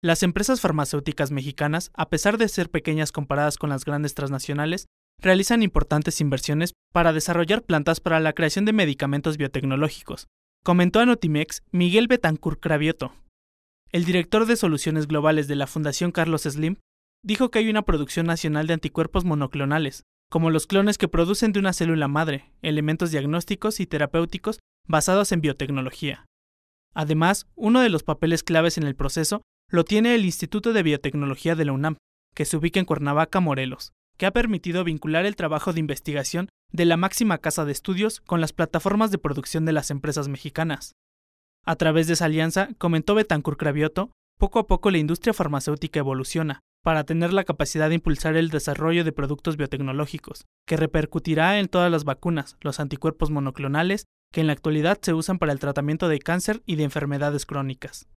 Las empresas farmacéuticas mexicanas, a pesar de ser pequeñas comparadas con las grandes transnacionales, realizan importantes inversiones para desarrollar plantas para la creación de medicamentos biotecnológicos, comentó a Notimex Miguel Betancourt Cravioto. El director de soluciones globales de la Fundación Carlos Slim dijo que hay una producción nacional de anticuerpos monoclonales, como los clones que producen de una célula madre, elementos diagnósticos y terapéuticos basados en biotecnología. Además, uno de los papeles claves en el proceso lo tiene el Instituto de Biotecnología de la UNAM, que se ubica en Cuernavaca, Morelos, que ha permitido vincular el trabajo de investigación de la máxima casa de estudios con las plataformas de producción de las empresas mexicanas. A través de esa alianza, comentó Betancur Cravioto, poco a poco la industria farmacéutica evoluciona para tener la capacidad de impulsar el desarrollo de productos biotecnológicos, que repercutirá en todas las vacunas, los anticuerpos monoclonales, que en la actualidad se usan para el tratamiento de cáncer y de enfermedades crónicas.